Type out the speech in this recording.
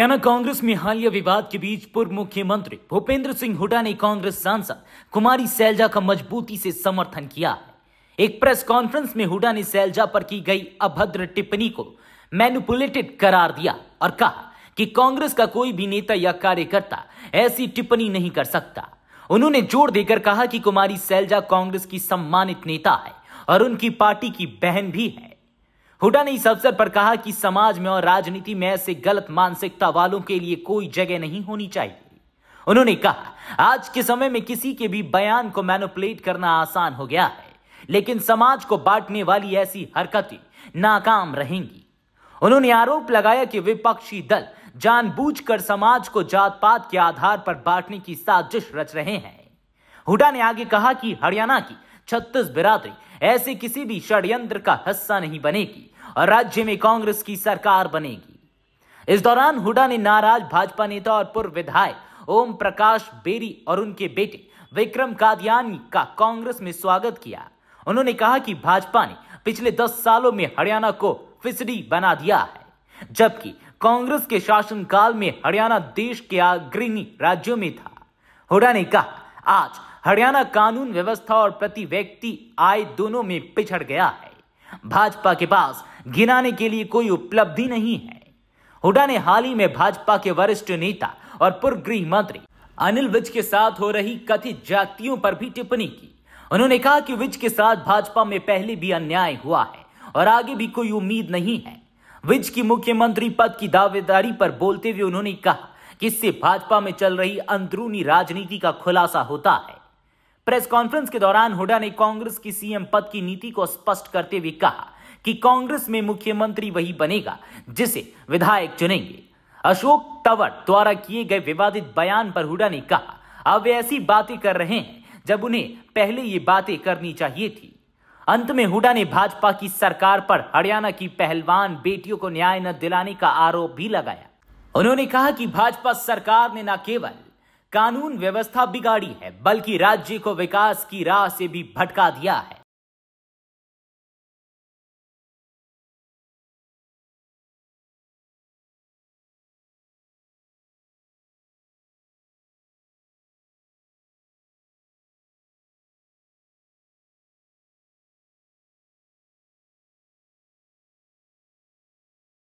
हरियाणा कांग्रेस में हालिया विवाद के बीच पूर्व मुख्यमंत्री भूपेंद्र सिंह हुडा ने कांग्रेस सांसद कुमारी सैलजा का मजबूती से समर्थन किया है एक प्रेस कॉन्फ्रेंस में हुडा ने सैलजा पर की गई अभद्र टिप्पणी को मैनुपुलेटेड करार दिया और कहा कि कांग्रेस का कोई भी नेता या कार्यकर्ता ऐसी टिप्पणी नहीं कर सकता उन्होंने जोर देकर कहा कि कुमारी सैलजा कांग्रेस की सम्मानित नेता है और उनकी पार्टी की बहन भी है हुडा ने इस अवसर पर कहा कि समाज में और राजनीति में ऐसे गलत मानसिकता वालों के लिए कोई जगह नहीं होनी चाहिए उन्होंने कहा आज के समय में किसी के भी बयान को मैनुपलेट करना आसान हो गया है लेकिन समाज को बांटने वाली ऐसी हरकतें नाकाम रहेंगी उन्होंने आरोप लगाया कि विपक्षी दल जानबूझकर समाज को जात पात के आधार पर बांटने की साजिश रच रहे हैं हुडा ने आगे कहा कि हरियाणा की छत्तीस बिरादरी ऐसे किसी भी षड्यंत्र का हिस्सा नहीं बनेगी और राज्य में कांग्रेस की सरकार बनेगी इस दौरान हुडा ने नाराज भाजपा नेता और पूर्व विधायक ओम प्रकाश बेरी और उनके बेटे विक्रम कादियानी का कांग्रेस में स्वागत किया उन्होंने कहा कि भाजपा ने पिछले दस सालों में हरियाणा को फिसडी बना दिया है जबकि कांग्रेस के शासनकाल में हरियाणा देश के अग्रणी राज्यों में था हुडा ने कहा आज हरियाणा कानून व्यवस्था और प्रति व्यक्ति आय दोनों में पिछड़ गया है भाजपा के पास गिनाने के लिए कोई उपलब्धि नहीं है हुडा ने हाल ही में भाजपा के वरिष्ठ नेता और पूर्व गृह मंत्री अनिल विज के साथ हो रही कथित जातियों पर भी टिप्पणी की उन्होंने कहा कि विज के साथ भाजपा में पहले भी अन्याय हुआ है और आगे भी कोई उम्मीद नहीं है विज की मुख्यमंत्री पद की दावेदारी पर बोलते हुए उन्होंने कहा कि इससे भाजपा में चल रही अंदरूनी राजनीति का खुलासा होता है प्रेस कॉन्फ्रेंस के दौरान हुडा ने कांग्रेस की सीएम पद की नीति को स्पष्ट करते हुए कहा कि कांग्रेस में मुख्यमंत्री वही बनेगा जिसे विधायक चुनेंगे अशोक तवर द्वारा किए गए विवादित बयान पर हुडा ने कहा अब वे ऐसी बातें कर रहे हैं जब उन्हें पहले ये बातें करनी चाहिए थी अंत में हुडा ने भाजपा की सरकार पर हरियाणा की पहलवान बेटियों को न्याय न दिलाने का आरोप भी लगाया उन्होंने कहा कि भाजपा सरकार ने न केवल कानून व्यवस्था बिगाड़ी है बल्कि राज्य को विकास की राह से भी भटका दिया है